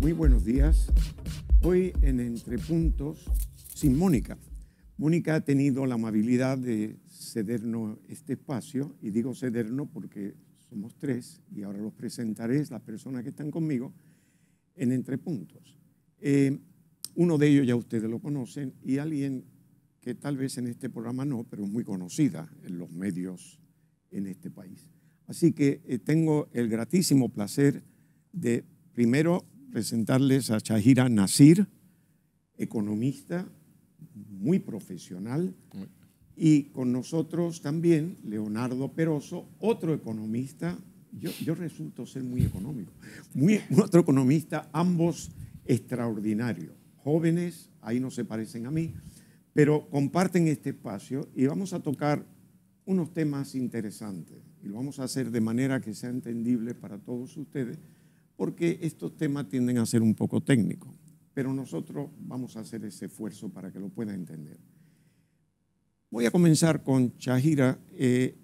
Muy buenos días. Hoy en Entre Puntos, sin Mónica, Mónica ha tenido la amabilidad de cedernos este espacio, y digo cedernos porque somos tres, y ahora los presentaré, las personas que están conmigo, en entrepuntos. Eh, uno de ellos ya ustedes lo conocen, y alguien que tal vez en este programa no, pero es muy conocida en los medios en este país. Así que eh, tengo el gratísimo placer de primero presentarles a Shahira Nasir, economista, muy profesional. Y con nosotros también Leonardo Peroso, otro economista, yo, yo resulto ser muy económico, muy, otro economista, ambos extraordinarios, jóvenes, ahí no se parecen a mí, pero comparten este espacio y vamos a tocar unos temas interesantes y lo vamos a hacer de manera que sea entendible para todos ustedes, porque estos temas tienden a ser un poco técnicos pero nosotros vamos a hacer ese esfuerzo para que lo pueda entender. Voy a comenzar con Shahira. Eh,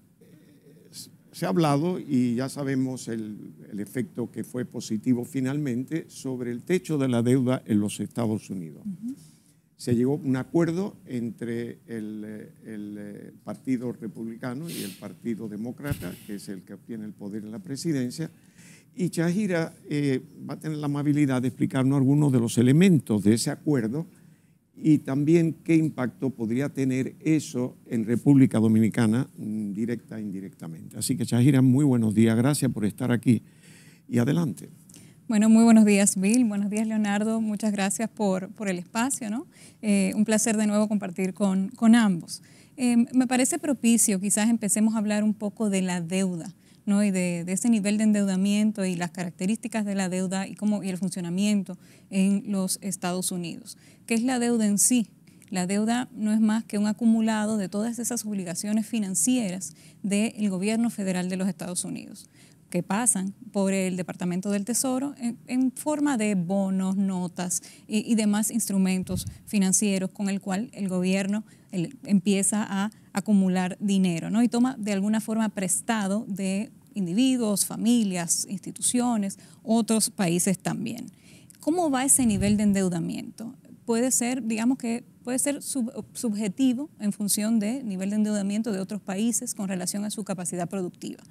se ha hablado y ya sabemos el, efecto que fue positivo finalmente sobre el techo de la deuda en los Estados Unidos. Se llegó a un acuerdo entre el, el, eh, Partido Republicano y el Partido Demócrata, que es el que obtiene el poder en la presidencia, y Chahira eh, va a tener la amabilidad de explicarnos algunos de los elementos de ese acuerdo y también qué impacto podría tener eso en República Dominicana, mm, directa e indirectamente. Así que Chahira, muy buenos días, gracias por estar aquí y adelante. Bueno, muy buenos días, Bill. Buenos días, Leonardo. Muchas gracias por, el espacio. ¿no? Eh, un placer de nuevo compartir con, ambos. Eh, me parece propicio, quizás empecemos a hablar un poco de la deuda. ¿no? y de, ese nivel de endeudamiento y las características de la deuda y, y el funcionamiento en los Estados Unidos. ¿Qué es la deuda en sí? La deuda no es más que un acumulado de todas esas obligaciones financieras del gobierno federal de los Estados Unidos que pasan por el Departamento del Tesoro en, forma de bonos, notas y, y demás instrumentos financieros con el cual el gobierno empieza a acumular dinero, ¿no? Y toma de alguna forma prestado de individuos, familias, instituciones, otros países también. ¿Cómo va ese nivel de endeudamiento? Puede ser, digamos que puede ser subjetivo en función del nivel de endeudamiento de otros países con relación a su capacidad productiva.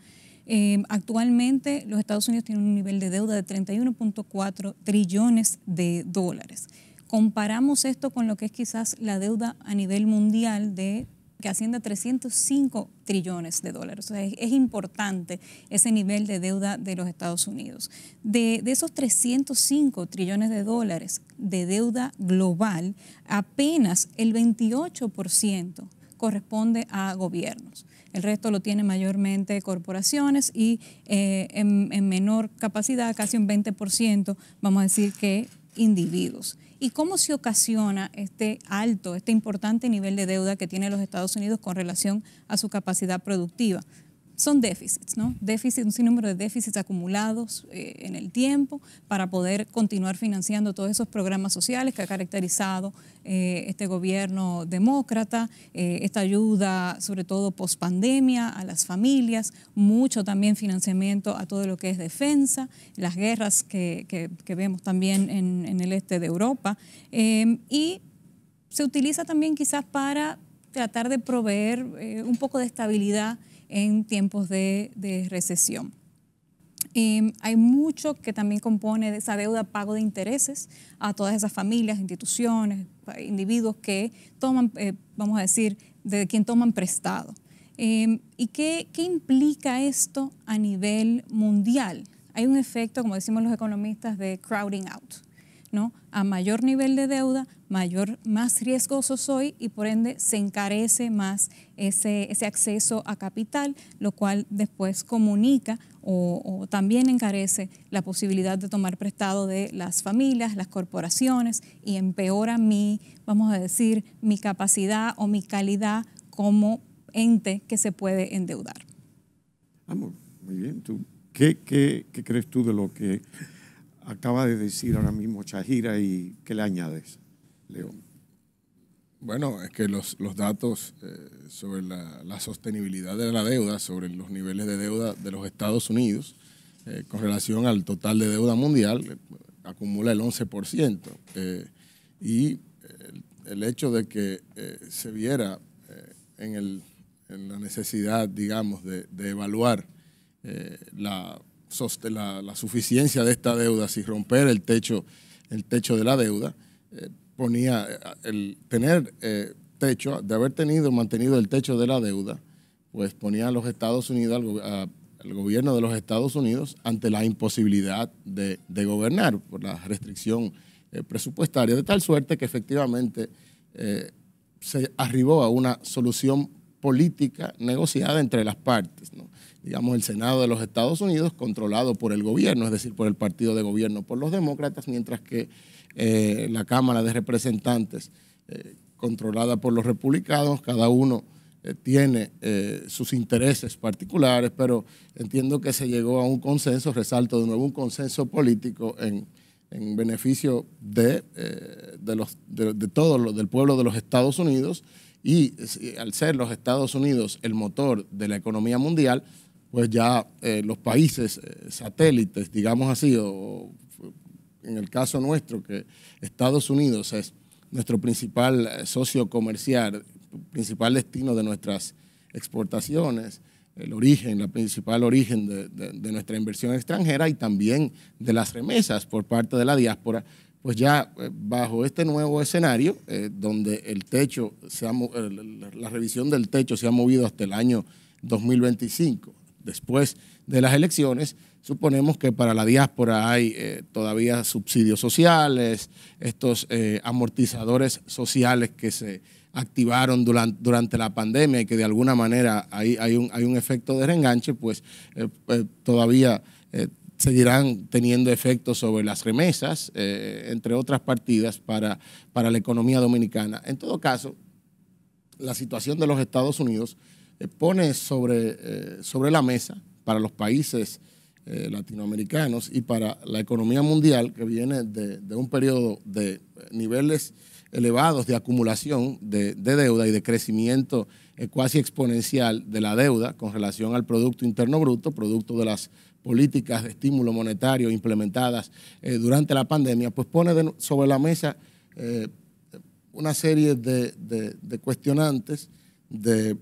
Eh, actualmente los Estados Unidos tienen un nivel de deuda de 31.4 trillones de dólares. Comparamos esto con lo que es quizás la deuda a nivel mundial de que asciende a 305 trillones de dólares. es, importante ese nivel de deuda de los Estados Unidos. De, esos 305 trillones de dólares de deuda global, apenas el 28% corresponde a gobiernos. El resto lo tienen mayormente corporaciones y eh, en, en menor capacidad, casi un 20%, vamos a decir que individuos. ¿Y cómo se ocasiona este alto, este importante nivel de deuda que tiene los Estados Unidos con relación a su capacidad productiva? son déficits, ¿no? Déficit, un sinnúmero de déficits acumulados eh, en el tiempo para poder continuar financiando todos esos programas sociales que ha caracterizado eh, este gobierno demócrata, eh, esta ayuda sobre todo post pandemia a las familias, mucho también financiamiento a todo lo que es defensa, las guerras que, vemos también en, el este de Europa em, y se utiliza también quizás para tratar de proveer un poco de estabilidad en tiempos de, recesión. Em, hay mucho que también compone de esa deuda pago de intereses a todas esas familias, instituciones, individuos que toman, eh, vamos a decir, de quien toman prestado. Em, ¿Y qué implica esto a nivel mundial? Hay un efecto, como decimos los economistas, de crowding out a mayor nivel de deuda, mayor, más riesgoso soy y por ende se encarece más ese, ese acceso a capital, lo cual después comunica o, también encarece la posibilidad de tomar prestado de las familias, las corporaciones y empeora mi, vamos a decir, mi capacidad o mi calidad como ente que se puede endeudar. Amor, muy bien. ¿Qué crees tú de lo que acaba de decir ahora mismo Chajira y qué le añades, León. Bueno, es que los, datos eh, sobre la, sostenibilidad de la deuda, sobre los niveles de deuda de los Estados Unidos eh, con relación al total de deuda mundial, eh, acumula el 11%. y el, hecho de que se viera en, la necesidad, digamos, de, de evaluar la la, la, suficiencia de esta deuda, si romper el techo, el techo de la deuda, eh, ponía eh, el tener eh, techo, de haber tenido mantenido el techo de la deuda, pues ponía a los Estados Unidos, al, gobierno de los Estados Unidos, ante la imposibilidad de, gobernar por la restricción presupuestaria, de tal suerte que efectivamente se arribó a una solución política negociada entre las partes. ¿no? digamos, el Senado de los Estados Unidos controlado por el gobierno, es decir, por el partido de gobierno, por los demócratas, mientras que eh, la Cámara de Representantes, eh, controlada por los republicanos, cada uno eh, tiene sus intereses particulares, pero entiendo que se llegó a un consenso, resalto de nuevo, un consenso político en, beneficio de, de, los, de todos los, del pueblo de los Estados Unidos y al ser los Estados Unidos el motor de la economía mundial, pues ya eh, los países eh, satélites, digamos así, o en el caso nuestro, que Estados Unidos es nuestro principal eh, socio comercial, principal destino de nuestras exportaciones, el origen, la principal origen de, nuestra inversión extranjera y también de las remesas por parte de la diáspora, pues ya bajo este nuevo escenario, donde el techo, se la revisión del techo se ha movido hasta el año 2025 después de las elecciones, suponemos que para la diáspora hay eh, todavía subsidios sociales, estos eh, amortizadores sociales que se activaron durante, la pandemia y que de alguna manera hay, un, efecto de reenganche, pues eh, todavía seguirán teniendo efectos sobre las remesas, entre otras partidas para, para la economía dominicana. En todo caso, la situación de los Estados Unidos eh, pone sobre, eh, sobre la mesa para los países eh, latinoamericanos y para la economía mundial que viene de, un periodo de niveles elevados de acumulación de, deuda y de crecimiento casi exponencial de la deuda con relación al Producto Interno Bruto, producto de las políticas de estímulo monetario implementadas durante la pandemia, pues pone sobre la mesa una serie de, cuestionantes de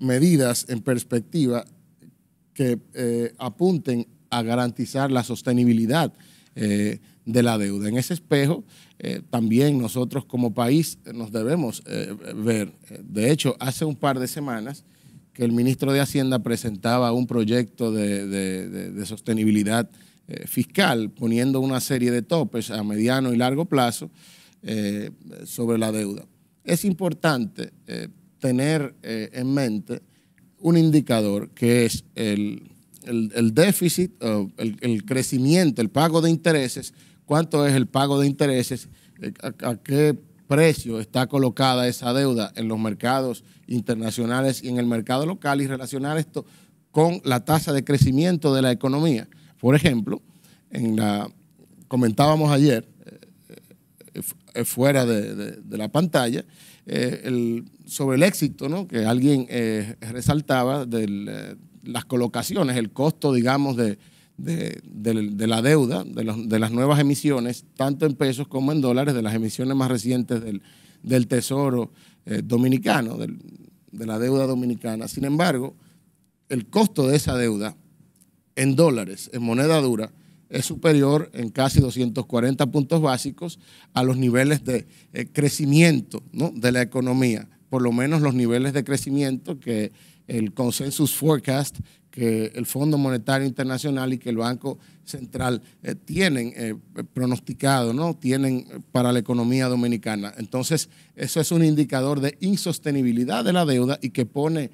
medidas en perspectiva que eh, apunten a garantizar la sostenibilidad eh, de la deuda. En ese espejo, eh, también nosotros como país nos debemos ver. De hecho, hace un par de semanas que el ministro de Hacienda presentaba un proyecto de sostenibilidad fiscal, poniendo una serie de topes a mediano y largo plazo sobre la deuda. Es importante tener eh, en mente un indicador que es el, déficit, el, crecimiento, el pago de intereses, cuánto es el pago de intereses, eh, a, qué precio está colocada esa deuda en los mercados internacionales y en el mercado local y relacionar esto con la tasa de crecimiento de la economía. Por ejemplo, en la, comentábamos ayer, eh, fuera de, la pantalla, eh, sobre el éxito que alguien eh, resaltaba de eh, las colocaciones, el costo, digamos, de, la deuda, de, las nuevas emisiones, tanto en pesos como en dólares, de las emisiones más recientes del, Tesoro Dominicano, de la deuda dominicana. Sin embargo, el costo de esa deuda en dólares, en moneda dura, es superior en casi 240 puntos básicos a los niveles de eh, crecimiento de la economía, por lo menos los niveles de crecimiento que el consensus forecast que el Fondo Monetario Internacional y que el Banco Central eh, tienen eh, pronosticado, ¿no? Tienen para la economía dominicana. Entonces, eso es un indicador de insostenibilidad de la deuda y que pone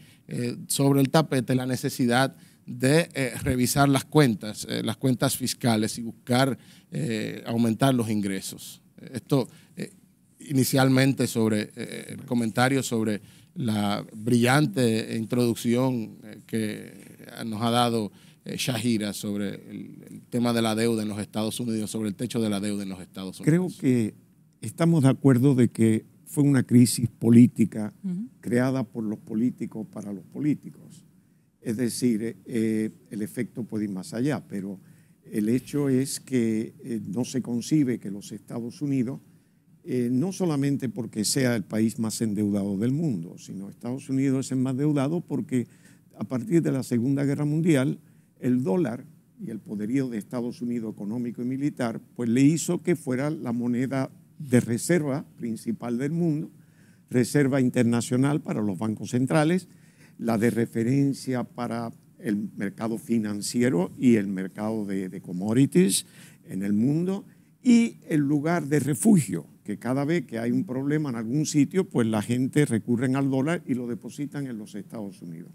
sobre el tapete la necesidad de eh, revisar las cuentas, eh, las cuentas fiscales y buscar eh, aumentar los ingresos. Esto inicialmente sobre el comentario sobre la brillante introducción que nos ha dado Shahira sobre el, tema de la deuda en los Estados Unidos, sobre el techo de la deuda en los Estados Unidos. Creo que estamos de acuerdo de que fue una crisis política creada por los políticos para los políticos es decir, eh, eh, el efecto puede ir más allá, pero el hecho es que eh, no se concibe que los Estados Unidos, no solamente porque sea el país más endeudado del mundo, sino Estados Unidos es el más endeudado porque a partir de la Segunda Guerra Mundial, el dólar y el poderío de Estados Unidos económico y militar, pues le hizo que fuera la moneda de reserva principal del mundo, reserva internacional para los bancos centrales, la de referencia para el mercado financiero y el mercado de, commodities en el mundo y el lugar de refugio, que cada vez que hay un problema en algún sitio, pues la gente recurre al dólar y lo depositan en los Estados Unidos.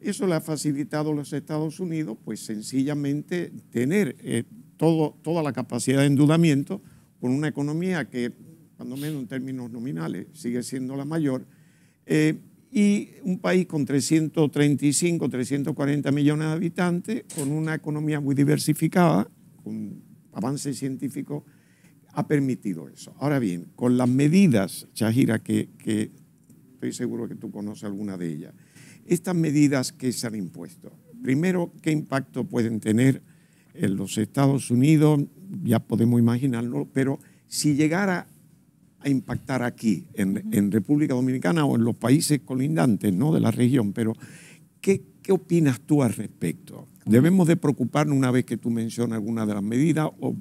Eso le ha facilitado a los Estados Unidos, pues sencillamente tener eh, todo, toda la capacidad de endeudamiento con una economía que, cuando menos en términos nominales, sigue siendo la mayor. Eh, y un país con 335, 340 millones de habitantes, con una economía muy diversificada, con avance científico, ha permitido eso. Ahora bien, con las medidas, Shahira, que, estoy seguro que tú conoces alguna de ellas, estas medidas que se han impuesto, primero, ¿qué impacto pueden tener en los Estados Unidos? Ya podemos imaginarlo, pero si llegara a impactar aquí, en, República Dominicana o en los países colindantes ¿no? de la región. Pero, ¿qué, opinas tú al respecto? ¿Debemos de preocuparnos una vez que tú mencionas alguna de las medidas? O...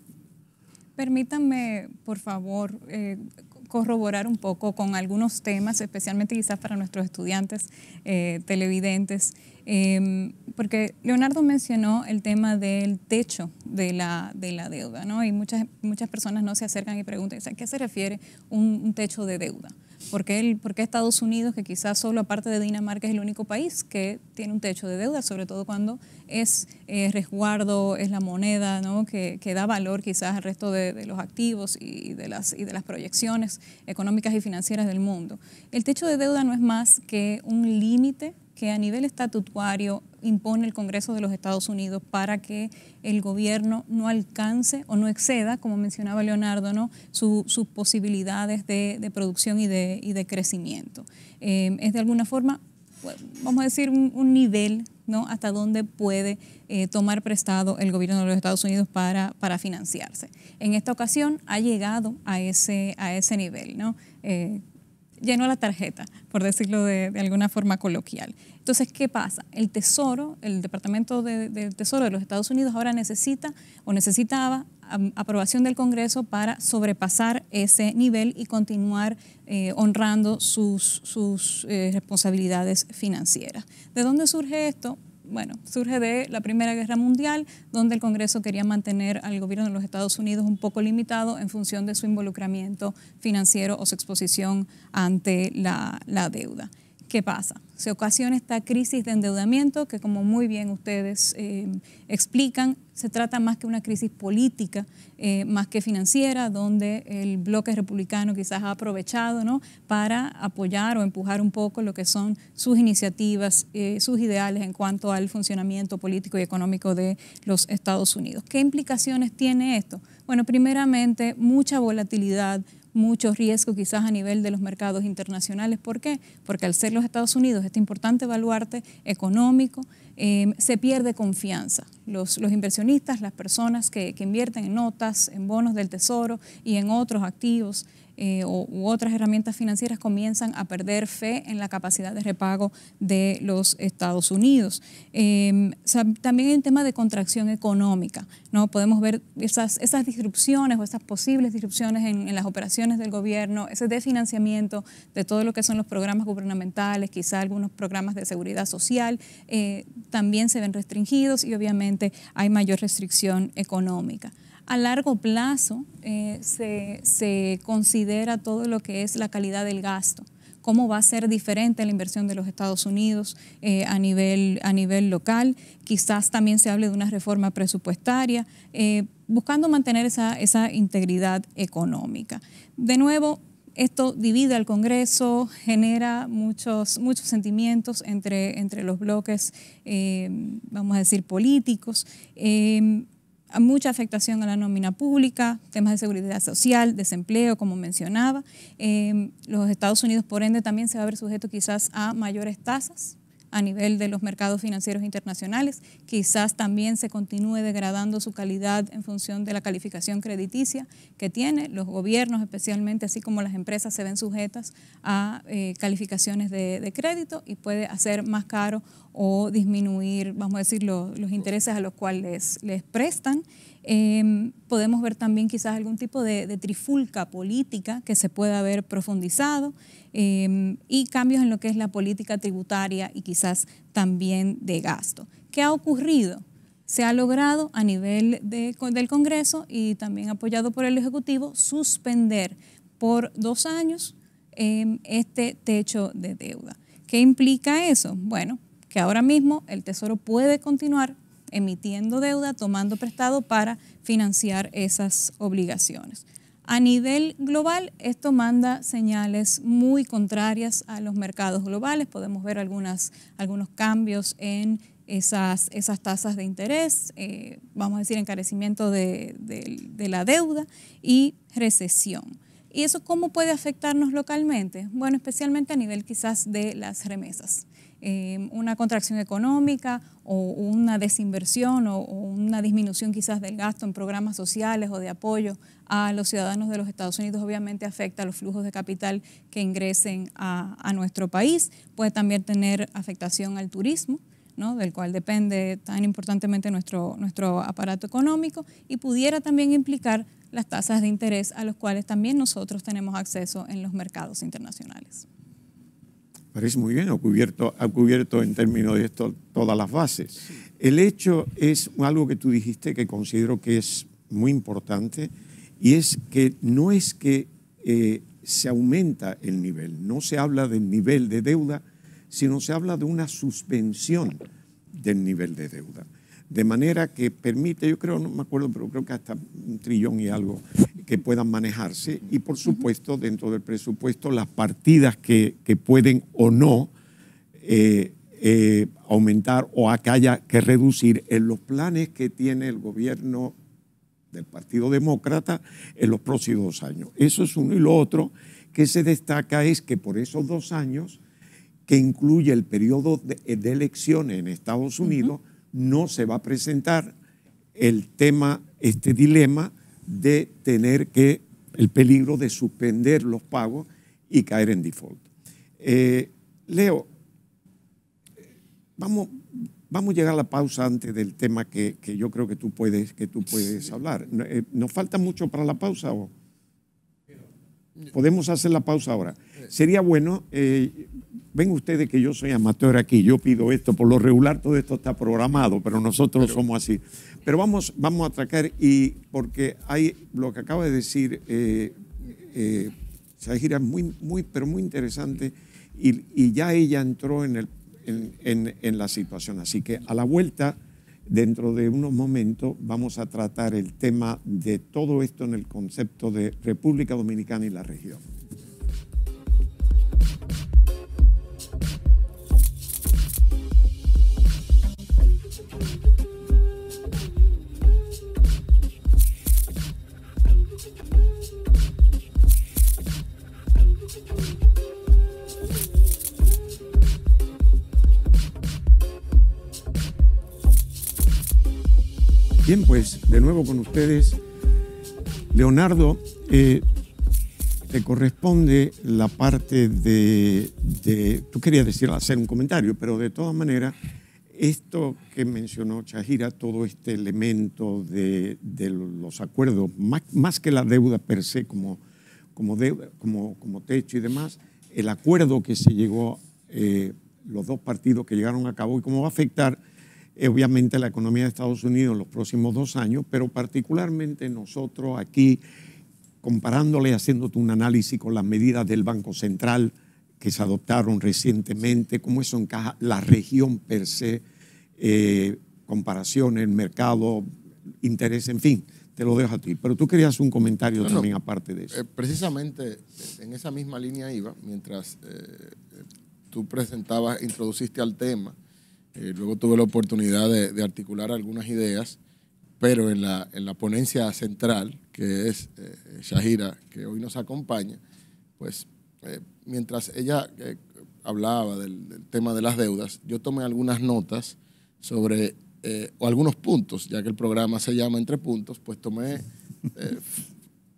Permítanme, por favor, eh, corroborar un poco con algunos temas, especialmente quizás para nuestros estudiantes eh, televidentes Em, porque Leonardo mencionó el tema del techo de la, deuda, ¿no? Y muchas, muchas personas no se acercan y preguntan, ¿a qué se refiere un, techo de deuda? ¿Por qué, el, Estados Unidos, que quizás solo aparte de Dinamarca es el único país que tiene un techo de deuda, sobre todo cuando es resguardo, es la moneda que, que, da valor quizás al resto de, de los activos y de, las, y de las proyecciones económicas y financieras del mundo? El techo de deuda no es más que un límite que a nivel estatutario impone el Congreso de los Estados Unidos para que el gobierno no alcance o no exceda, como mencionaba Leonardo, ¿no? sus posibilidades de, producción y de, crecimiento. Eh, es de alguna forma, vamos a decir, un, nivel hasta dónde puede eh, tomar prestado el gobierno de los Estados Unidos para, financiarse. En esta ocasión ha llegado a ese, nivel. ¿no? Eh, llenó la tarjeta, por decirlo de alguna forma coloquial. Entonces, ¿qué pasa? El Tesoro, el Departamento del Tesoro de los Estados Unidos ahora necesita o necesitaba aprobación del Congreso para sobrepasar ese nivel y continuar eh, honrando sus, eh, responsabilidades financieras. ¿De dónde surge esto? bueno, surge de la Primera Guerra Mundial, donde el Congreso quería mantener al gobierno de los Estados Unidos un poco limitado en función de su involucramiento financiero o su exposición ante la deuda. ¿qué pasa? Se ocasiona esta crisis de endeudamiento que, como muy bien ustedes eh, explican, se trata más que una crisis política, eh, más que financiera, donde el bloque republicano quizás ha aprovechado ¿no? para apoyar o empujar un poco lo que son sus iniciativas, eh, sus ideales en cuanto al funcionamiento político y económico de los Estados Unidos. ¿Qué implicaciones tiene esto? Bueno, primeramente, mucha volatilidad, muchos riesgos quizás a nivel de los mercados internacionales. ¿Por qué? Porque al ser los Estados Unidos este importante baluarte económico, eh, se pierde confianza. Los, inversionistas, las personas que invierten en notas, en bonos del tesoro y en otros activos, eh, o, u otras herramientas financieras comienzan a perder fe en la capacidad de repago de los Estados Unidos. Em, también hay un tema de contracción económica. Podemos ver esas, disrupciones o esas posibles disrupciones en, las operaciones del gobierno, ese desfinanciamiento de todo lo que son los programas gubernamentales, quizá algunos programas de seguridad social, eh, también se ven restringidos y obviamente hay mayor restricción económica. A largo plazo eh, se, considera todo lo que es la calidad del gasto cómo va a ser diferente la inversión de los Estados Unidos eh, a, nivel, a nivel local. Quizás también se hable de una reforma presupuestaria, eh, buscando mantener esa, integridad económica. De nuevo, esto divide al Congreso, genera muchos, muchos sentimientos entre, entre los bloques, vamos a decir, políticos mucha afectación a la nómina pública, temas de seguridad social, desempleo, como mencionaba. Eh, los Estados Unidos, por ende, también se va a ver sujeto quizás a mayores tasas a nivel de los mercados financieros internacionales. Quizás también se continúe degradando su calidad en función de la calificación crediticia que tiene. Los gobiernos especialmente, así como las empresas, se ven sujetas a eh, calificaciones de, crédito y puede hacer más caro o disminuir, vamos a decir, los intereses a los cuales les prestan. Em, podemos ver también quizás algún tipo de, trifulca política que se pueda haber profundizado em, y cambios en lo que es la política tributaria y quizás también de gasto. ¿Qué ha ocurrido? Se ha logrado a nivel del Congreso y también apoyado por el Ejecutivo suspender por dos años em, este techo de deuda. ¿Qué implica eso? Bueno, que ahora mismo el Tesoro puede continuar emitiendo deuda, tomando prestado para financiar esas obligaciones. A nivel global, esto manda señales muy contrarias a los mercados globales. Podemos ver algunos cambios en esas, esas tasas de interés, eh, vamos a decir encarecimiento de, de la deuda y recesión. ¿Y eso cómo puede afectarnos localmente? Bueno, especialmente a nivel quizás de las remesas. Em, una contracción económica o una desinversión o, una disminución quizás del gasto en programas sociales o de apoyo a los ciudadanos de los Estados Unidos, obviamente afecta a los flujos de capital que ingresen a, nuestro país. Puede también tener afectación al turismo. del cual depende tan importantemente nuestro, nuestro aparato económico, y pudiera también implicar las tasas de interés a los cuales también nosotros tenemos acceso en los mercados internacionales. Parece muy bien, ha cubierto, ha cubierto en términos de esto todas las bases. El hecho es algo que tú dijiste que considero que es muy importante y es que no es que eh, se aumenta el nivel, no se habla del nivel de deuda, sino se habla de una suspensión del nivel de deuda de manera que permite, yo creo, no me acuerdo, pero creo que hasta un trillón y algo que puedan manejarse. Y por supuesto, dentro del presupuesto, las partidas que, pueden o no eh, eh, aumentar o que haya que reducir en los planes que tiene el gobierno del Partido Demócrata en los próximos dos años. Eso es uno y lo otro que se destaca es que por esos dos años, que incluye el periodo de, elecciones en Estados Unidos, no se va a presentar el tema, este dilema de tener que, el peligro de suspender los pagos y caer en default. Eh, Leo, vamos, vamos a llegar a la pausa antes del tema que, que yo creo que tú puedes, que tú puedes hablar. Eh, ¿Nos falta mucho para la pausa o...? Podemos hacer la pausa ahora. Sería bueno, eh, ven ustedes que yo soy amateur aquí, yo pido esto, por lo regular todo esto está programado, pero nosotros somos así. Pero vamos, vamos a atracar y porque hay lo que acaba de decir eh, eh muy, muy, pero muy interesante y, ya ella entró en, el, en la situación. Así que a la vuelta... Dentro de unos momentos vamos a tratar el tema de todo esto en el concepto de República Dominicana y la región. Bien, pues de nuevo con ustedes, Leonardo, eh, te corresponde la parte de, tú querías decir, hacer un comentario, pero de todas maneras, esto que mencionó Chahira, todo este elemento de, los acuerdos, más, que la deuda per se como, techo y demás, el acuerdo que se llegó, eh, los dos partidos que llegaron a cabo y cómo va a afectar eh, obviamente la economía de Estados Unidos en los próximos dos años, pero particularmente nosotros aquí, comparándole, haciéndote un análisis con las medidas del Banco Central que se adoptaron recientemente, cómo eso encaja la región per se, eh, comparaciones, mercado, interés, en fin, te lo dejo a ti. Pero tú querías un comentario también aparte de eso. Eh, precisamente en esa misma línea iba, mientras tú presentabas, introduciste al tema, eh, luego tuve la oportunidad de, articular algunas ideas, pero en la, en la ponencia central, que es eh, Shahira, que hoy nos acompaña, pues eh, mientras ella hablaba del, del, tema de las deudas, yo tomé algunas notas sobre, o algunos puntos, ya que el programa se llama Entre Puntos, pues tomé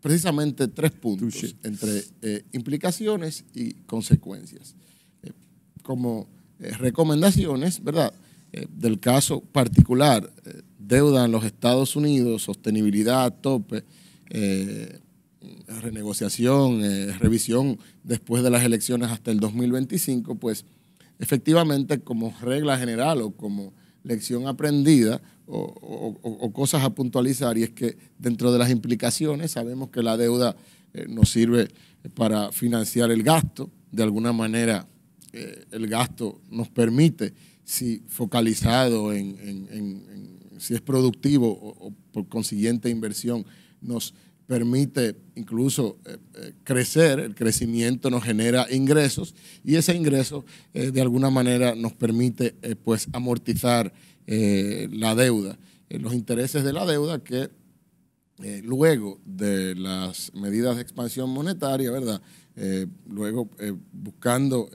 precisamente tres puntos entre implicaciones y consecuencias. como eh, recomendaciones, ¿verdad? Eh, del caso particular, eh, deuda en los Estados Unidos, sostenibilidad, tope, renegociación, revisión después de las elecciones hasta el 2025, pues efectivamente como regla general o como lección aprendida o, cosas a puntualizar, y es que dentro de las implicaciones sabemos que la deuda nos sirve para financiar el gasto, de alguna manera eh, el gasto nos permite, si focalizado en, si es productivo o, por consiguiente inversión, nos permite incluso eh, eh, crecer, el crecimiento nos genera ingresos y ese ingreso de alguna manera nos permite pues amortizar la deuda, los intereses de la deuda que luego de las medidas de expansión monetaria, ¿verdad? luego buscando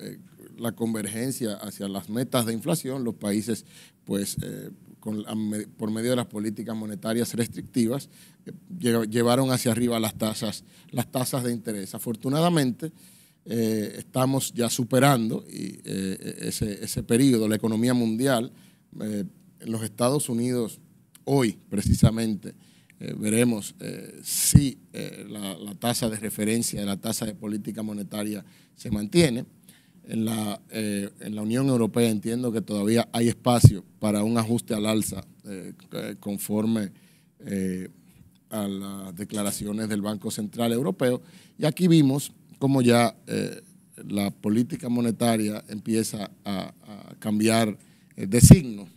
la convergencia hacia las metas de inflación, los países, pues, eh, por medio de las políticas monetarias restrictivas, eh, llevaron hacia arriba las tasas, las tasas de interés. Afortunadamente, eh, estamos ya superando ese, periodo. La economía mundial, en los Estados Unidos, hoy precisamente, veremos si la, tasa de referencia la tasa de política monetaria se mantiene. Eh, en la, Unión Europea entiendo que todavía hay espacio para un ajuste al alza eh, eh, conforme a las declaraciones del Banco Central Europeo. Y aquí vimos cómo ya la política monetaria empieza a cambiar de signo.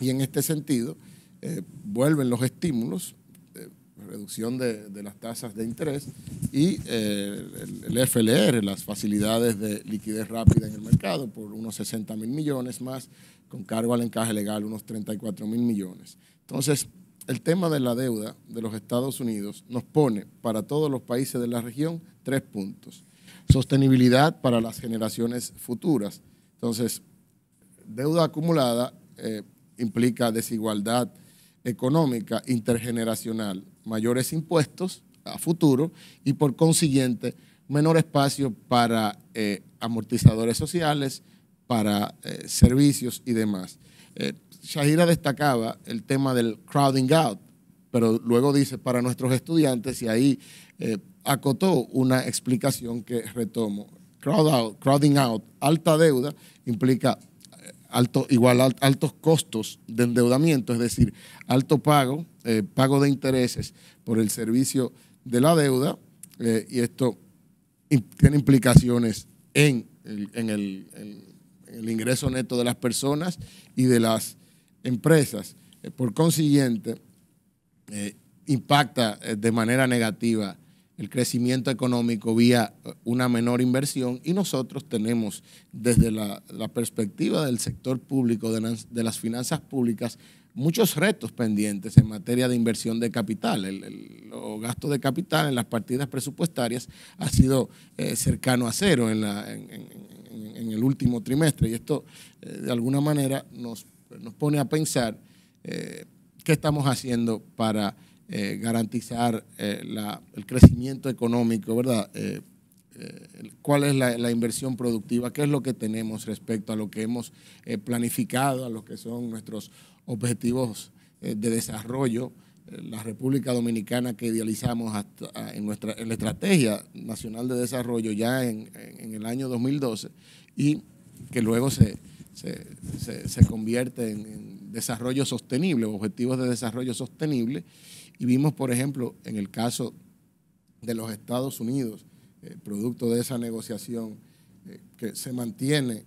y en este sentido, vuelven los estímulos reducción de, las tasas de interés y eh, el, FLR, las facilidades de liquidez rápida en el mercado por unos 60 mil millones más, con cargo al encaje legal unos 34 mil millones. Entonces, el tema de la deuda de los Estados Unidos nos pone para todos los países de la región tres puntos. Sostenibilidad para las generaciones futuras. Entonces, deuda acumulada eh, implica desigualdad económica intergeneracional mayores impuestos a futuro y por consiguiente menor espacio para eh, amortizadores sociales, para eh, servicios y demás. Eh, Shahira destacaba el tema del crowding out, pero luego dice para nuestros estudiantes y ahí acotó una explicación que retomo. out, crowding out, alta deuda, implica igual altos costos de endeudamiento, es decir, alto pago, eh, pago de intereses por el servicio de la deuda, eh, y esto tiene implicaciones en el, en el, ingreso neto de las personas y de las empresas. Eh, por consiguiente, impacta de manera negativa el crecimiento económico vía eh, una menor inversión y nosotros tenemos desde la, perspectiva del sector público, de las, finanzas públicas, muchos retos pendientes en materia de inversión de capital. El, los gastos de capital en las partidas presupuestarias ha sido eh, cercano a cero en, el último trimestre y esto eh, de alguna manera nos, nos, pone a pensar qué estamos haciendo para eh, garantizar eh, el crecimiento económico, ¿verdad? Eh, ¿Cuál es la, inversión productiva? ¿Qué es lo que tenemos respecto a lo que hemos planificado, a lo que son nuestros objetivos de desarrollo? la República Dominicana que idealizamos en nuestra la Estrategia Nacional de Desarrollo ya en, el año 2012 y que luego se, se, convierte en desarrollo sostenible, objetivos de desarrollo sostenible y vimos, por ejemplo, en el caso de los Estados Unidos, eh, producto de esa negociación, eh, que se mantiene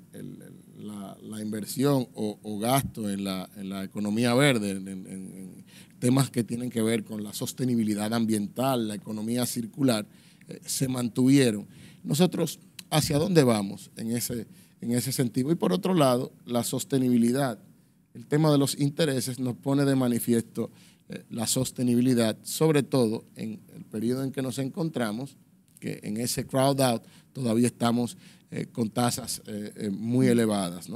la, inversión o, gasto en la, economía verde, en, temas que tienen que ver con la sostenibilidad ambiental, la economía circular, eh, se mantuvieron. Nosotros, ¿hacia dónde vamos en ese, en ese sentido? Y por otro lado, la sostenibilidad. El tema de los intereses nos pone de manifiesto eh, la sostenibilidad, sobre todo en el periodo en que nos encontramos, que en ese crowd out todavía estamos eh, con tasas eh, muy elevadas.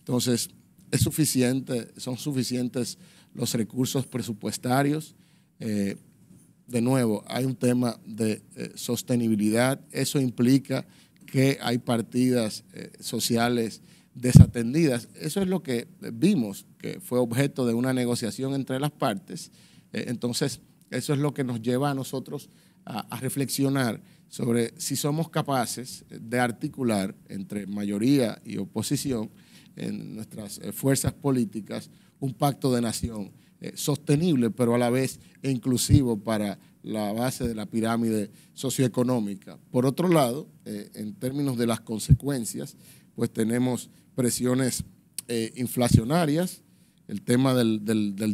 Entonces, es suficiente, son suficientes los recursos presupuestarios. de nuevo, hay un tema de sostenibilidad. Eso implica que hay partidas sociales desatendidas. Eso es lo que vimos, que fue objeto de una negociación entre las partes. Eh, entonces, eso es lo que nos lleva a nosotros a, a reflexionar sobre si somos capaces de articular entre mayoría y oposición en nuestras eh, fuerzas políticas un pacto de nación eh, sostenible, pero a la vez inclusivo para la base de la pirámide socioeconómica. Por otro lado, en términos de las consecuencias, pues tenemos presiones eh, inflacionarias, el tema del,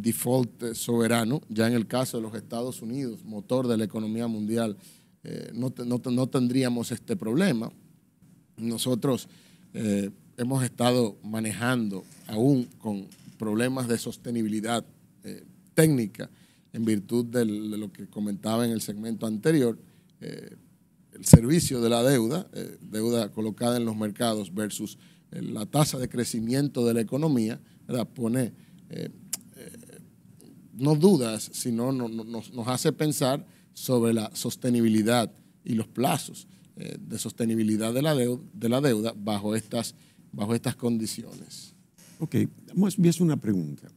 default eh, soberano, ya en el caso de los Estados Unidos, motor de la economía mundial, eh, no, tendríamos este problema. Nosotros hemos estado manejando aún con problemas de sostenibilidad técnica en virtud de lo que comentaba en el segmento anterior, el servicio de la deuda, deuda colocada en los mercados versus eh, la tasa de crecimiento de la economía, la pone, eh, eh, no dudas, sino nos, hace pensar sobre la sostenibilidad y los plazos de sostenibilidad de la, deuda, bajo estas, bajo estas condiciones. Ok, me hace una pregunta.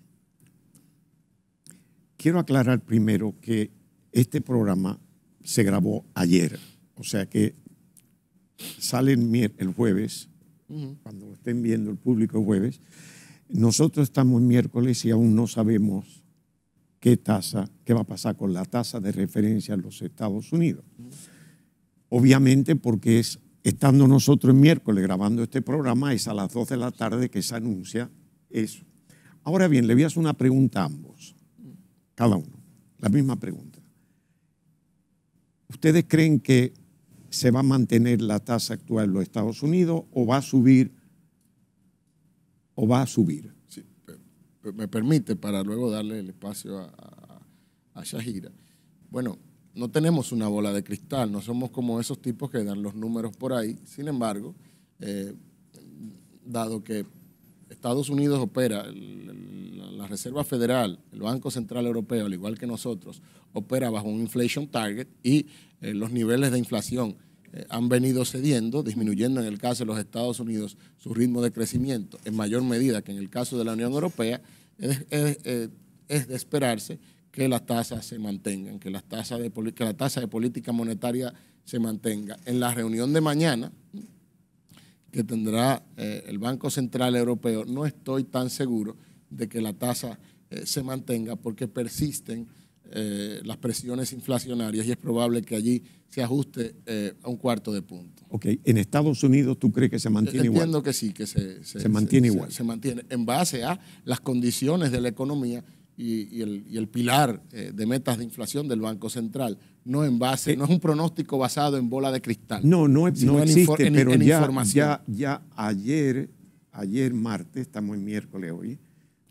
Quiero aclarar primero que este programa se grabó ayer, o sea que sale el jueves cuando estén viendo el público jueves. Nosotros estamos miércoles y aún no sabemos qué tasa, qué va a pasar con la tasa de referencia en los Estados Unidos. Obviamente porque es estando nosotros el miércoles grabando este programa, es a las 2 de la tarde que se anuncia eso. Ahora bien, le voy a hacer una pregunta a ambos, cada uno, la misma pregunta. ¿Ustedes creen que se va a mantener la tasa actual en los Estados Unidos o va a subir o va a subir. Sí, me permite para luego darle el espacio a, Shahira. Bueno, no tenemos una bola de cristal, no somos como esos tipos que dan los números por ahí. Sin embargo, eh, dado que Estados Unidos opera el la Reserva Federal, el Banco Central Europeo, al igual que nosotros, opera bajo un inflation target y eh, los niveles de inflación eh, han venido cediendo, disminuyendo en el caso de los Estados Unidos su ritmo de crecimiento en mayor medida que en el caso de la Unión Europea, es, eh, de esperarse que las tasas se mantengan, que, la tasa de política monetaria se mantenga. En la reunión de mañana que tendrá el Banco Central Europeo, no estoy tan seguro de que la tasa eh, se mantenga porque persisten eh, las presiones inflacionarias y es probable que allí se ajuste eh, a un cuarto de punto. Ok, en Estados Unidos tú crees que se mantiene igual. Entiendo que sí, que se, mantiene igual. Se, mantiene en base a las condiciones de la economía y, el, pilar de metas de inflación del Banco Central. No en base, no es un pronóstico basado en bola de cristal. No, no, es, no existe, pero ya, ya ayer, ayer martes, estamos en miércoles hoy,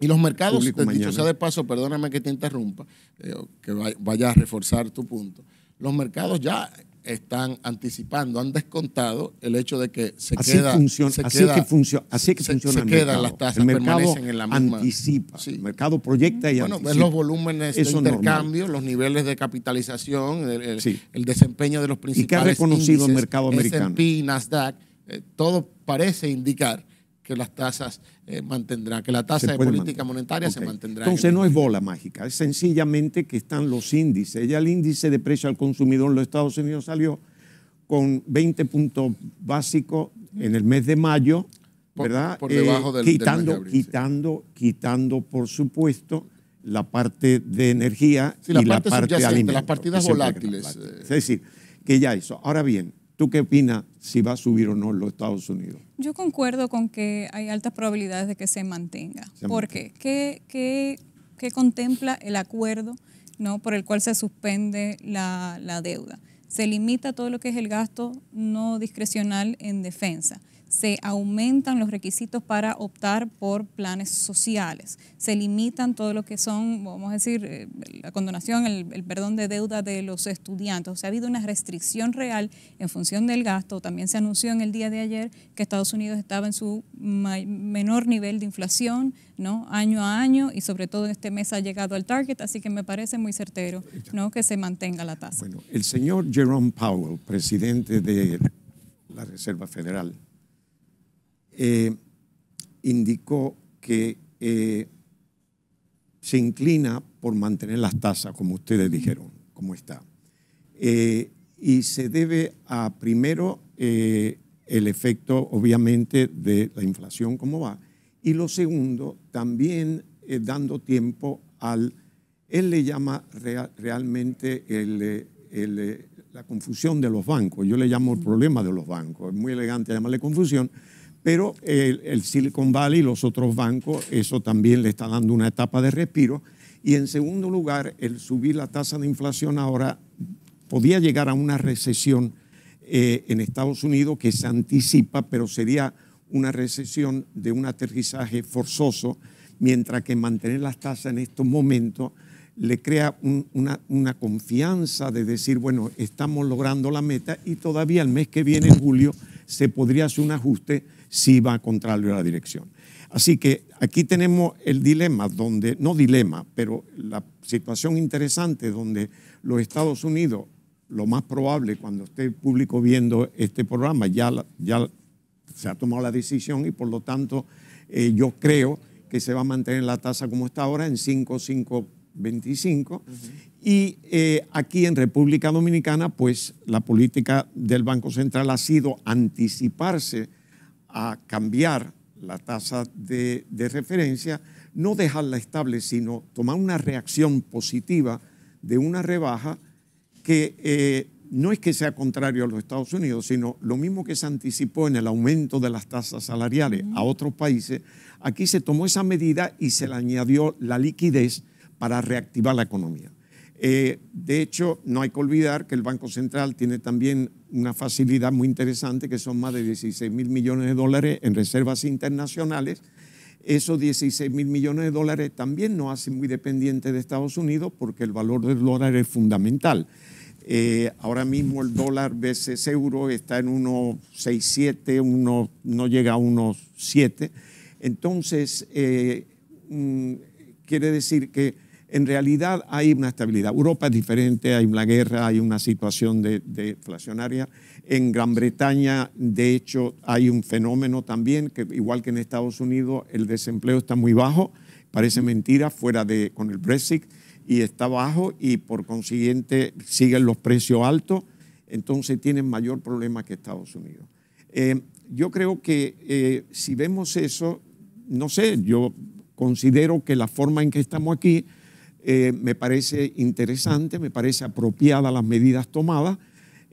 y los mercados, te, eh, dicho sea de paso, perdóname que te interrumpa, eh, que vaya a reforzar tu punto. Los mercados ya están anticipando, han descontado el hecho de que se así queda, así que funciona, funciona las tasas, el permanecen en la misma. Anticipa, el mercado proyecta y bueno, ver los volúmenes de intercambio, los niveles de capitalización, el, desempeño de los principales. ¿Y reconocido el mercado americano? S&P, Nasdaq, eh, todo parece indicar que las tasas eh, mantendrán, que la tasa de política monetaria se mantendrá. Entonces no es bola mágica, es sencillamente que están los índices. Ya el índice de precio al consumidor en los Estados Unidos salió con 20 puntos básicos en el mes de mayo, ¿verdad? debajo del, eh, quitando, quitando, quitando, por supuesto, la parte de energía sí, la y parte la parte de Las partidas volátiles. Eh. Es decir, que ya eso. Ahora bien, ¿Tú qué opinas si va a subir o no los Estados Unidos? Yo concuerdo con que hay altas probabilidades de que se mantenga. ¿Por qué? ¿Qué, qué, contempla el acuerdo ¿no? por el cual se suspende la deuda? Se limita todo lo que es el gasto no discrecional en defensa se aumentan los requisitos para optar por planes sociales, se limitan todo lo que son, vamos a decir, eh, la condonación, el, perdón de deuda de los estudiantes. O sea, ha habido una restricción real en función del gasto. También se anunció en el día de ayer que Estados Unidos estaba en su menor nivel de inflación, ¿no? Año a año y sobre todo en este mes ha llegado al target, así que me parece muy certero, ¿no? Que se mantenga la tasa. Bueno, el señor Jerome Powell, presidente de la Reserva Federal, eh, indicó que eh, se inclina por mantener las tasas, como ustedes dijeron, como está. Eh, y se debe a, primero, el efecto, obviamente, de la inflación, como va. Y lo segundo, también dando tiempo al, él le llama realmente la confusión de los bancos. Yo le llamo el problema de los bancos. Es muy elegante llamarle confusión, pero el, Silicon Valley y los otros bancos, eso también le está dando una etapa de respiro. Y en segundo lugar, el subir la tasa de inflación ahora podía llegar a una recesión eh, en Estados Unidos que se anticipa, pero sería una recesión de un aterrizaje forzoso, mientras que mantener las tasas en estos momentos le crea una, una, confianza de decir, bueno, estamos logrando la meta y todavía el mes que viene, en julio, se podría hacer un ajuste si va contrario a la dirección. Así que aquí tenemos el dilema donde, no dilema, pero la situación interesante donde los Estados Unidos, lo más probable cuando esté público viendo este programa, ya, ya se ha tomado la decisión y por lo tanto eh, yo creo que se va a mantener la tasa como está ahora en 5.525 Y eh, aquí en República Dominicana, pues la política del Banco Central ha sido anticiparse a cambiar la tasa de, referencia, no dejarla estable, sino tomar una reacción positiva de una rebaja que eh, no es que sea contrario a los Estados Unidos, sino lo mismo que se anticipó en el aumento de las tasas salariales a otros países, aquí se tomó esa medida y se le añadió la liquidez para reactivar la economía. Eh, de hecho, no hay que olvidar que el Banco Central tiene también una facilidad muy interesante, que son más de 16 mil millones de dólares en reservas internacionales. Esos 16 mil millones de dólares también nos hacen muy dependientes de Estados Unidos porque el valor del dólar es fundamental. Eh, ahora mismo el dólar veces euro está en unos uno, no llega a unos 7. Entonces, eh, mm, quiere decir que en realidad hay una estabilidad. Europa es diferente, hay una guerra, hay una situación de, En Gran Bretaña, de hecho, hay un fenómeno también, que igual que en Estados Unidos, el desempleo está muy bajo, parece mentira, fuera de con el Brexit, y está bajo y por consiguiente siguen los precios altos, entonces tienen mayor problema que Estados Unidos. Eh, yo creo que eh, si vemos eso, no sé, yo considero que la forma en que estamos aquí eh, me parece interesante, me parece apropiada las medidas tomadas.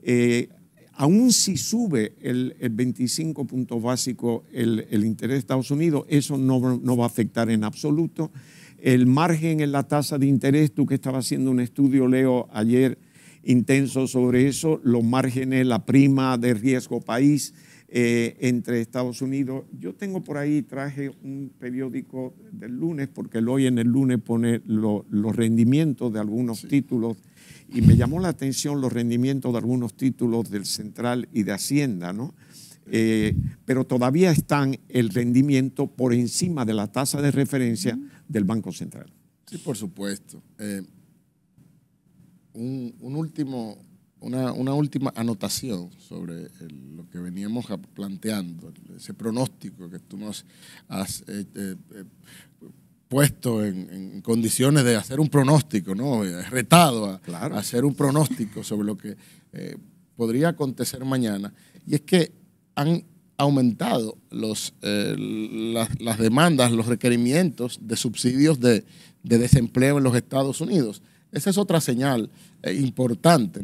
Eh, aún si sube el, 25 puntos básicos el, interés de Estados Unidos, eso no, va a afectar en absoluto. El margen en la tasa de interés, tú que estaba haciendo un estudio, Leo, ayer intenso sobre eso, los márgenes, la prima de riesgo país, eh, entre Estados Unidos. Yo tengo por ahí, traje un periódico del lunes, porque el hoy en el lunes pone los rendimientos de algunos títulos, y me llamó la atención los rendimientos de algunos títulos del Central y de Hacienda, ¿no? Eh, pero todavía están el rendimiento por encima de la tasa de referencia del Banco Central. Sí, por supuesto. Eh, un último una, una última anotación sobre lo que veníamos planteando, ese pronóstico que tú nos has eh, eh, eh, puesto en, condiciones de hacer un pronóstico, ¿no? retado a, hacer un pronóstico sobre lo que podría acontecer mañana. Y es que han aumentado los, las, demandas, los requerimientos de subsidios de, de, desempleo en los Estados Unidos. Esa es otra señal eh, importante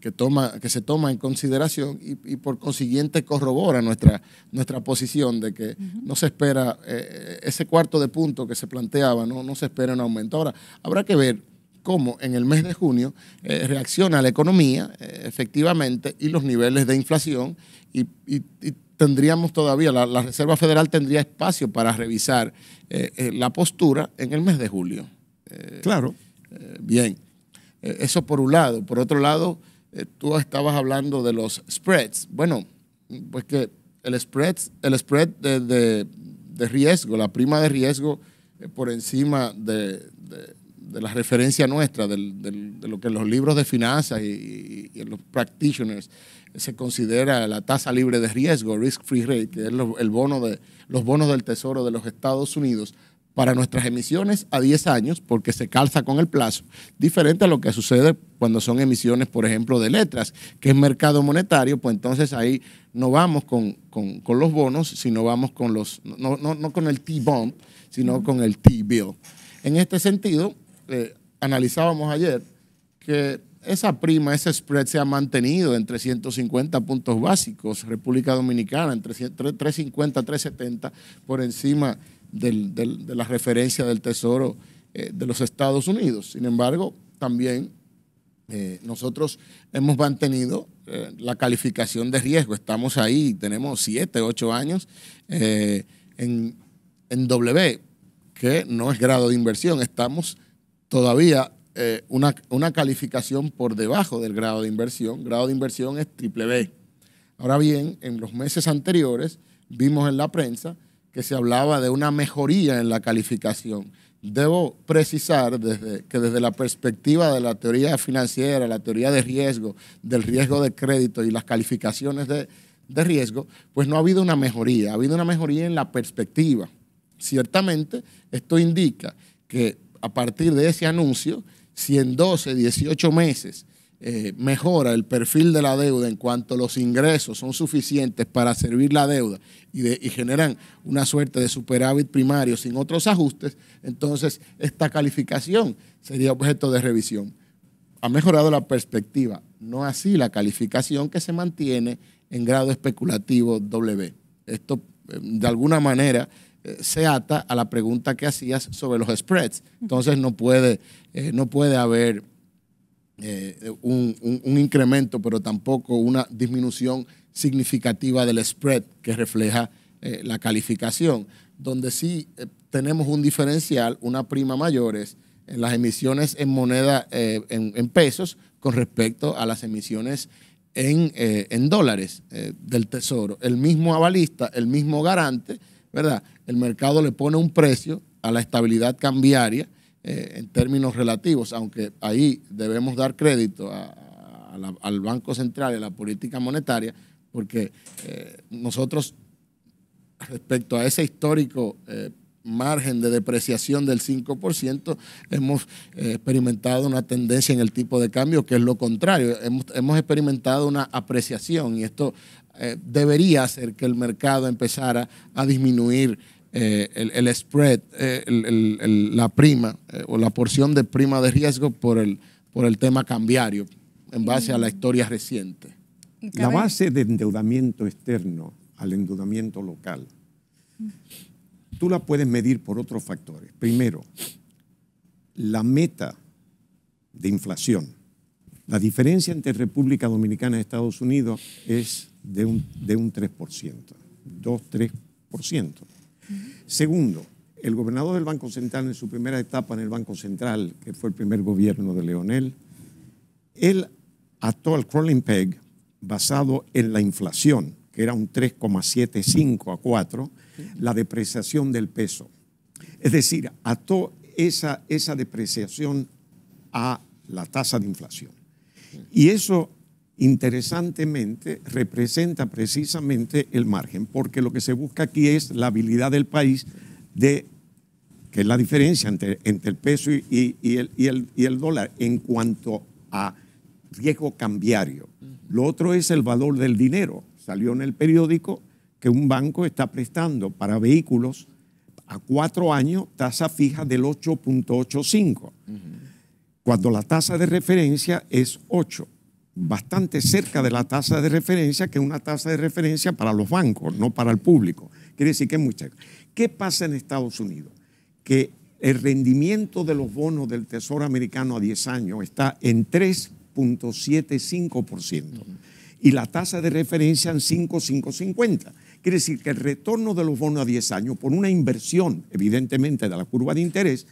que, toma, que se toma en consideración y, por consiguiente corrobora nuestra, nuestra posición de que no se espera eh, ese cuarto de punto que se planteaba, ¿no? no se espera un aumento. Ahora, habrá que ver cómo en el mes de junio eh, reacciona la economía efectivamente y los niveles de inflación y, tendríamos todavía, la, Reserva Federal tendría espacio para revisar la postura en el mes de julio. claro. Eh, bien, eh, eso por un lado. Por otro lado, eh, tú estabas hablando de los spreads. Bueno, pues que el spread, el spread de, riesgo, la prima de riesgo por encima de, la referencia nuestra, de lo que en los libros de finanzas y, en los practitioners se considera la tasa libre de riesgo, risk-free rate, que es el bono de, los bonos del Tesoro de los Estados Unidos, para nuestras emisiones a 10 años porque se calza con el plazo, diferente a lo que sucede cuando son emisiones, por ejemplo, de letras, que es mercado monetario, pues entonces ahí no vamos con, los bonos, sino vamos con los, no, con el T-Bond, sino con el T-Bill. En este sentido, eh, analizábamos ayer que esa prima, ese spread se ha mantenido en 350 puntos básicos, República Dominicana entre 350, 370 por encima de la referencia del Tesoro eh, de los Estados Unidos. Sin embargo, también eh, nosotros hemos mantenido eh, la calificación de riesgo. Estamos ahí, tenemos siete, ocho años en, en W, que no es grado de inversión. Estamos todavía una, una, calificación por debajo del grado de inversión. Grado de inversión es triple B. Ahora bien, en los meses anteriores vimos en la prensa que se hablaba de una mejoría en la calificación. Debo precisar desde, que desde la perspectiva de la teoría financiera, la teoría de riesgo, del riesgo de crédito y las calificaciones de, de riesgo, pues no ha habido una mejoría, ha habido una mejoría en la perspectiva. Ciertamente, esto indica que a partir de ese anuncio, si en 12, 18 meses eh, mejora el perfil de la deuda en cuanto los ingresos son suficientes para servir la deuda y, generan una suerte de superávit primario sin otros ajustes, entonces esta calificación sería objeto de revisión. Ha mejorado la perspectiva, no así la calificación que se mantiene en grado especulativo W. Esto, eh, de alguna manera, eh, se ata a la pregunta que hacías sobre los spreads. Entonces no puede, no puede haber eh, un, incremento, pero tampoco una disminución significativa del spread que refleja eh, la calificación, donde sí eh, tenemos un diferencial, una prima mayores en las emisiones en moneda, en, pesos, con respecto a las emisiones en, dólares del Tesoro. El mismo avalista, el mismo garante, ¿verdad? El mercado le pone un precio a la estabilidad cambiaria eh, en términos relativos, aunque ahí debemos dar crédito al Banco Central y a la política monetaria, porque eh, nosotros, respecto a ese histórico eh, margen de depreciación del 5%, hemos experimentado una tendencia en el tipo de cambio que es lo contrario. Hemos, hemos experimentado una apreciación y esto debería hacer que el mercado empezara a disminuir eh, el, spread, eh, la prima eh, o la porción de prima de riesgo por el, por el tema cambiario en base a la historia reciente. La base de endeudamiento externo al endeudamiento local, tú la puedes medir por otros factores. Primero, la meta de inflación. La diferencia entre República Dominicana y Estados Unidos es de un, de un 3%, 2-3%. Segundo, el gobernador del Banco Central en su primera etapa en el Banco Central, que fue el primer gobierno de Leonel, él ató al crawling peg basado en la inflación, que era un 3,75 a 4, la depreciación del peso. Es decir, ató esa, esa depreciación a la tasa de inflación. Y eso interesantemente representa precisamente el margen, porque lo que se busca aquí es la habilidad del país de que es la diferencia entre, entre el peso y, el, y, el, dólar en cuanto a riesgo cambiario. Lo otro es el valor del dinero. Salió en el periódico que un banco está prestando para vehículos a cuatro años tasa fija del 8.85, cuando la tasa de referencia es 8 bastante cerca de la tasa de referencia, que es una tasa de referencia para los bancos, no para el público. Quiere decir que es mucha. ¿Qué pasa en Estados Unidos? Que el rendimiento de los bonos del Tesoro americano a 10 años está en 3.75% y la tasa de referencia en 5.550. Quiere decir que el retorno de los bonos a 10 años por una inversión, evidentemente, de la curva de interés,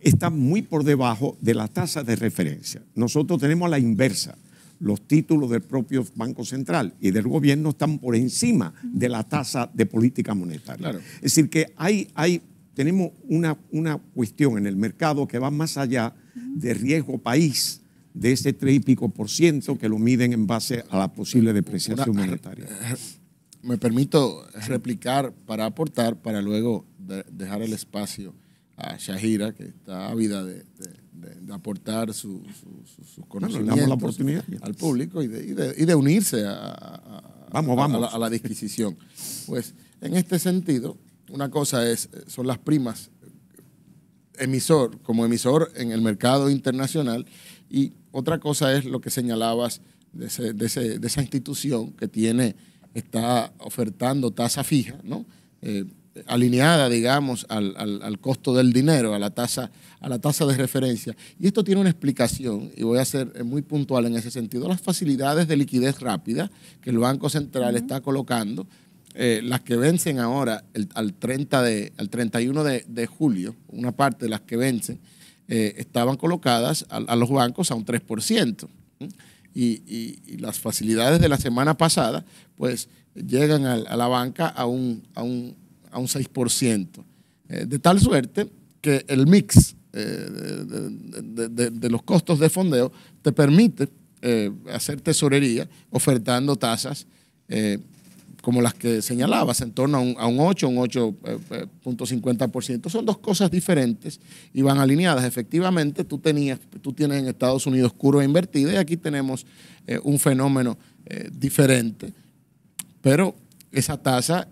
está muy por debajo de la tasa de referencia. Nosotros tenemos la inversa los títulos del propio Banco Central y del gobierno están por encima de la tasa de política monetaria. Es decir, que hay, hay, tenemos una, una cuestión en el mercado que va más allá de riesgo país de ese tres y pico por ciento que lo miden en base a la posible depreciación monetaria. Eh, eh, me permito replicar para aportar, para luego dejar el espacio a Shahira, que está ávida de de, aportar su, sus conocimientos al público y de, unirse a, A, la, disquisición. Pues en este sentido, una cosa es, son las primas emisor, como emisor en el mercado internacional y otra cosa es lo que señalabas de, esa institución que tiene, está ofertando tasa fija, ¿no? Eh, alineada, digamos, al, costo del dinero, a la, tasa, a la tasa de referencia. Y esto tiene una explicación, y voy a ser eh, muy puntual en ese sentido. Las facilidades de liquidez rápida que el Banco Central está colocando, eh, las que vencen ahora al, 30 de, al 31 de, julio, una parte de las que vencen, eh, estaban colocadas a, los bancos a un 3%. Y, las facilidades de la semana pasada, pues llegan a, la banca a un, a un a un 6%. Eh, de tal suerte que el mix eh, de, los costos de fondeo te permite eh, hacer tesorería ofertando tasas como las que señalabas, en torno a un, a un 8, un 8.50%. Son dos cosas diferentes y van alineadas. Efectivamente, tú, tenías, tú tienes en Estados Unidos curva invertida y aquí tenemos un fenómeno diferente, pero esa tasa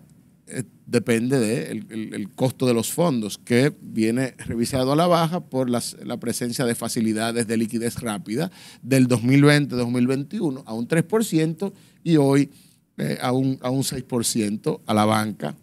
depende del de el, costo de los fondos, que viene revisado a la baja por la presencia de facilidades de liquidez rápida del 2020-2021 a un 3% y hoy eh, a, un, 6% a la banca.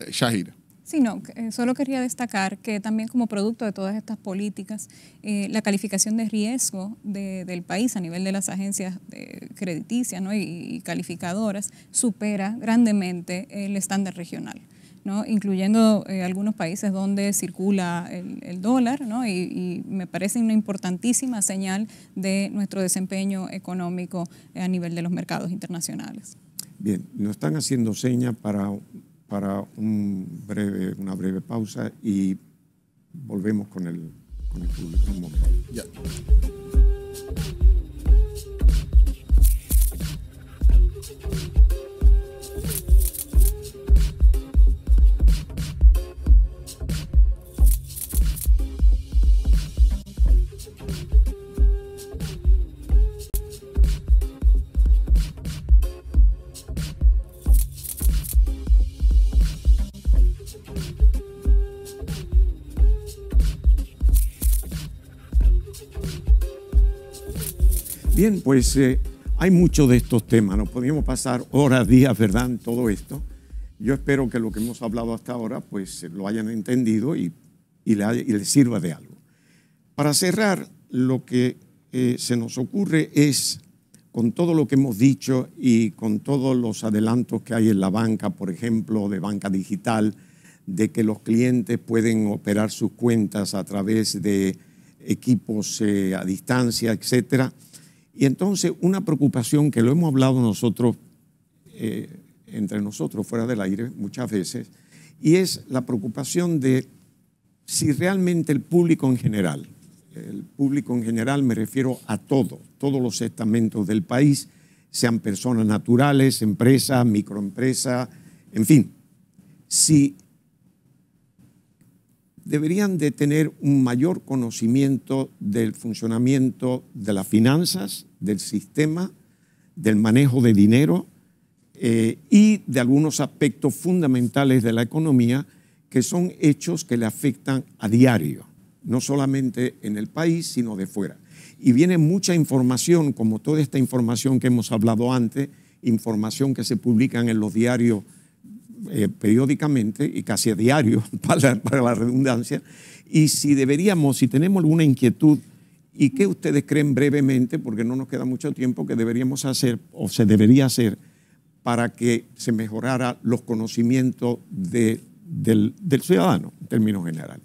Eh, Shahira. Sí, no, eh, solo quería destacar que también como producto de todas estas políticas, eh, la calificación de riesgo del país a nivel de las agencias eh, crediticias y, calificadoras supera grandemente el estándar regional. ¿no? incluyendo algunos países donde circula el, dólar, y, y, me parece una importantísima señal de nuestro desempeño económico a nivel de los mercados internacionales. Bien, nos están haciendo señas para para un breve, una breve pausa y volvemos con el, con el público. Bien, pues eh, hay muchos de estos temas. Nos podríamos pasar horas, días, ¿verdad?, en todo esto. Yo espero que lo que hemos hablado hasta ahora, pues eh, lo hayan entendido y, le, les sirva de algo. Para cerrar, lo que eh, se nos ocurre es, con todo lo que hemos dicho y con todos los adelantos que hay en la banca, por ejemplo, de banca digital, de que los clientes pueden operar sus cuentas a través de equipos a distancia, etcétera, y entonces una preocupación que lo hemos hablado nosotros, eh, entre nosotros, fuera del aire muchas veces, y es la preocupación de si realmente el público en general, el público en general me refiero a todo, todos los estamentos del país, sean personas naturales, empresas, microempresas, en fin, si deberían de tener un mayor conocimiento del funcionamiento de las finanzas, del sistema, del manejo de dinero eh, y de algunos aspectos fundamentales de la economía que son hechos que le afectan a diario, no solamente en el país, sino de fuera. Y viene mucha información, como toda esta información que hemos hablado antes, información que se publica en los diarios eh, periódicamente y casi a diario, para, la redundancia, y si deberíamos, si tenemos alguna inquietud, y que ustedes creen brevemente, porque no nos queda mucho tiempo, que deberíamos hacer o se debería hacer para que se mejorara los conocimientos del, ciudadano en términos generales.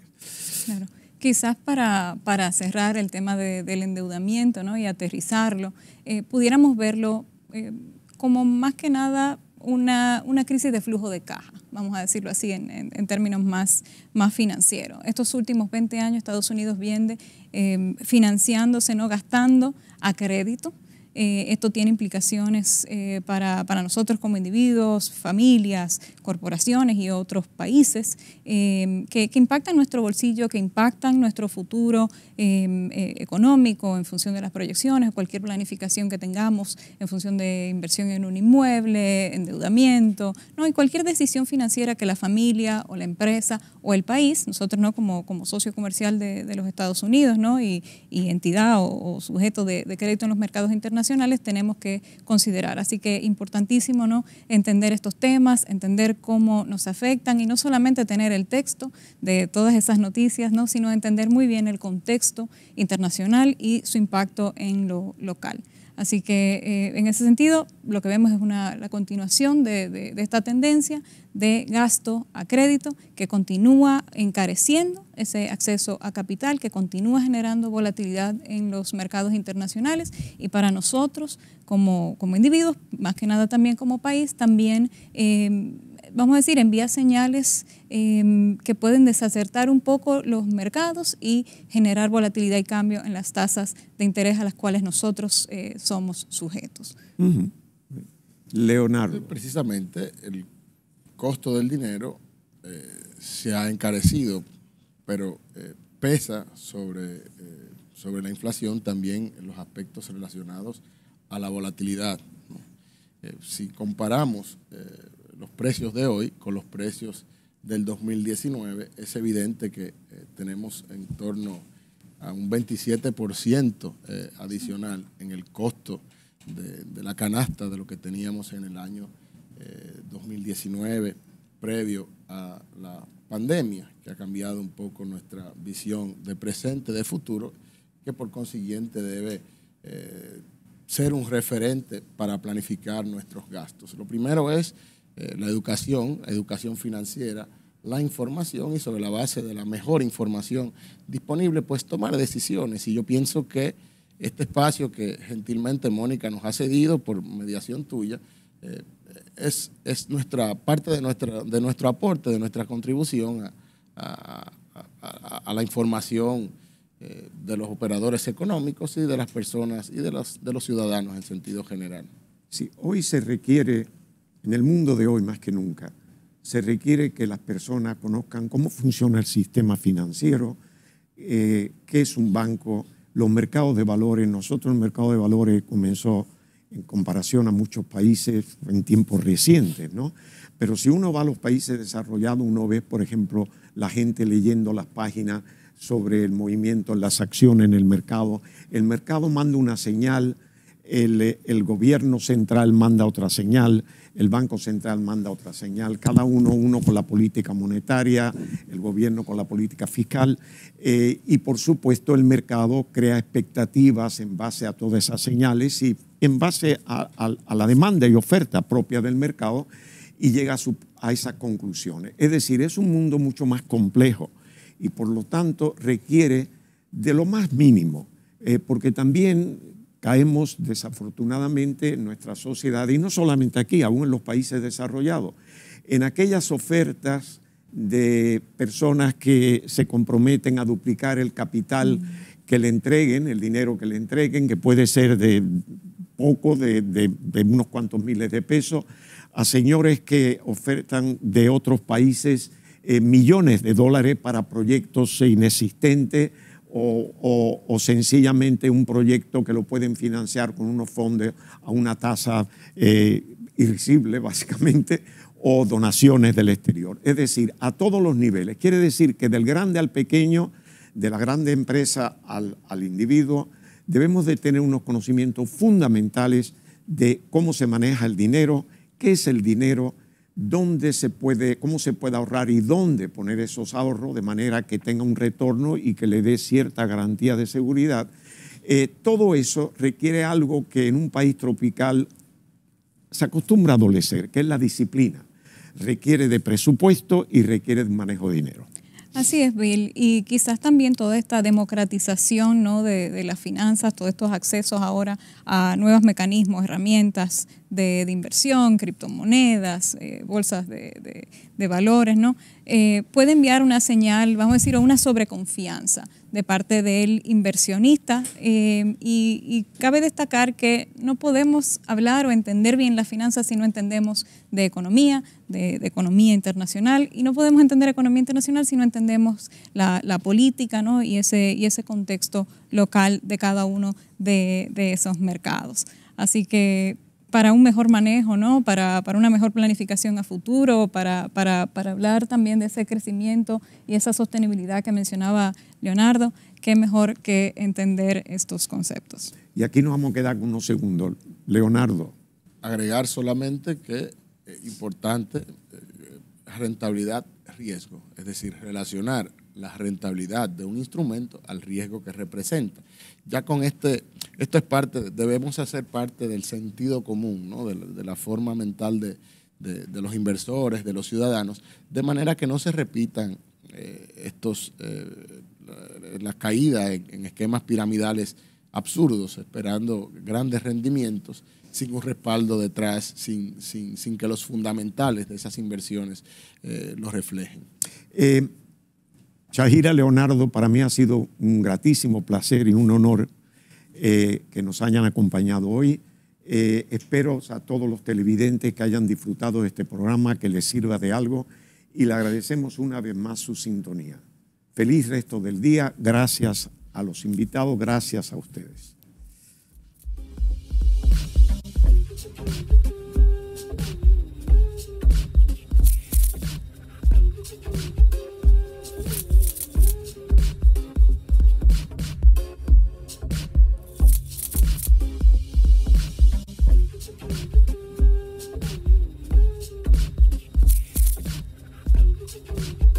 Quizás para, para cerrar el tema del endeudamiento ¿no? y aterrizarlo, eh, pudiéramos verlo eh, como más que nada una, crisis de flujo de caja, vamos a decirlo así en, términos más, más financieros. Estos últimos 20 años Estados Unidos viene eh, financiándose, no gastando a crédito, eh, esto tiene implicaciones eh, para, nosotros como individuos, familias, corporaciones y otros países eh, que, impactan nuestro bolsillo, que impactan nuestro futuro económico en función de las proyecciones, cualquier planificación que tengamos en función de inversión en un inmueble, endeudamiento, ¿no? y cualquier decisión financiera que la familia o la empresa o el país, nosotros no como, como socio comercial de, los Estados Unidos ¿no? y, entidad o, sujeto de, de crédito en los mercados internacionales, tenemos que considerar. Así que importantísimo ¿no? entender estos temas, entender cómo nos afectan y no solamente tener el texto de todas esas noticias, ¿no? sino entender muy bien el contexto internacional y su impacto en lo local. Así que eh, en ese sentido, lo que vemos es una, la continuación de, esta tendencia de gasto a crédito que continúa encareciendo ese acceso a capital, que continúa generando volatilidad en los mercados internacionales y para nosotros como, como individuos, más que nada también como país, también... Eh, vamos a decir, envía señales em, que pueden desacertar un poco los mercados y generar volatilidad y cambio en las tasas de interés a las cuales nosotros eh, somos sujetos. Leonardo. Precisamente el costo del dinero eh, se ha encarecido, pero eh, pesa sobre, sobre la inflación también los aspectos relacionados a la volatilidad. si comparamos los precios de hoy con los precios del 2019, es evidente que eh, tenemos en torno a un 27% eh, adicional en el costo de, la canasta de lo que teníamos en el año 2019 eh, previo a la pandemia, que ha cambiado un poco nuestra visión de presente, de futuro, que por consiguiente debe ser un referente para planificar nuestros gastos. Lo primero es eh, la educación, educación financiera, la información y sobre la base de la mejor información disponible, pues tomar decisiones. Y yo pienso que este espacio que gentilmente Mónica nos ha cedido por mediación tuya eh, es, es, nuestra parte de, nuestra, de nuestro aporte, de nuestra contribución a, la información eh, de los operadores económicos y de las personas y de, de los ciudadanos en sentido general. Si hoy se requiere en el mundo de hoy, más que nunca, se requiere que las personas conozcan cómo funciona el sistema financiero, eh, qué es un banco, los mercados de valores. Nosotros el mercado de valores comenzó en comparación a muchos países en tiempos recientes, ¿no? Pero si uno va a los países desarrollados, uno ve, por ejemplo, la gente leyendo las páginas sobre el movimiento, las acciones en el mercado. El mercado manda una señal el, gobierno central manda otra señal, el Banco Central manda otra señal, cada uno, uno con la política monetaria, el gobierno con la política fiscal eh, y por supuesto el mercado crea expectativas en base a todas esas señales y en base a, la demanda y oferta propia del mercado y llega a, esas conclusiones. Es decir, es un mundo mucho más complejo y por lo tanto requiere de lo más mínimo, eh, porque también Caemos desafortunadamente en nuestra sociedad, y no solamente aquí, aún en los países desarrollados, en aquellas ofertas de personas que se comprometen a duplicar el capital mm. que le entreguen, el dinero que le entreguen, que puede ser de poco, de, unos cuantos miles de pesos, a señores que ofertan de otros países eh, millones de dólares para proyectos inexistentes o, sencillamente un proyecto que lo pueden financiar con unos fondos a una tasa eh, irrisible, básicamente, o donaciones del exterior. Es decir, a todos los niveles. Quiere decir que del grande al pequeño, de la grande empresa al, al individuo, debemos de tener unos conocimientos fundamentales de cómo se maneja el dinero, qué es el dinero, dónde se puede, cómo se puede ahorrar y dónde poner esos ahorros de manera que tenga un retorno y que le dé cierta garantía de seguridad. Eh, todo eso requiere algo que en un país tropical se acostumbra a adolecer, que es la disciplina. Requiere de presupuesto y requiere de manejo de dinero. Así es, Bill. Y quizás también toda esta democratización ¿no? de, las finanzas, todos estos accesos ahora a nuevos mecanismos, herramientas de, inversión, criptomonedas, eh, bolsas de, valores, ¿no? Eh, puede enviar una señal, vamos a decir, a una sobreconfianza de parte del inversionista. Eh, y, cabe destacar que no podemos hablar o entender bien las finanzas si no entendemos de economía, de, economía internacional, y no podemos entender economía internacional si no entendemos la, política y, ese, y ese contexto local de cada uno de, de esos mercados. Así que para un mejor manejo, ¿no? para, una mejor planificación a futuro, para, para, hablar también de ese crecimiento y esa sostenibilidad que mencionaba Leonardo, qué mejor que entender estos conceptos. Y aquí nos vamos a quedar con unos segundos. Leonardo. Agregar solamente que es importante eh, rentabilidad, riesgo, es decir, relacionar la rentabilidad de un instrumento al riesgo que representa. Ya con este, esto es parte, debemos hacer parte del sentido común, de, la, forma mental de, los inversores, de los ciudadanos, de manera que no se repitan eh, estos, eh, en, esquemas piramidales absurdos, esperando grandes rendimientos sin un respaldo detrás, sin, que los fundamentales de esas inversiones eh, los reflejen. Eh, Shahira Leonardo, para mí ha sido un gratísimo placer y un honor eh, que nos hayan acompañado hoy. Eh, espero a todos los televidentes que hayan disfrutado de este programa, que les sirva de algo y le agradecemos una vez más su sintonía. Feliz resto del día. Gracias a los invitados, gracias a ustedes.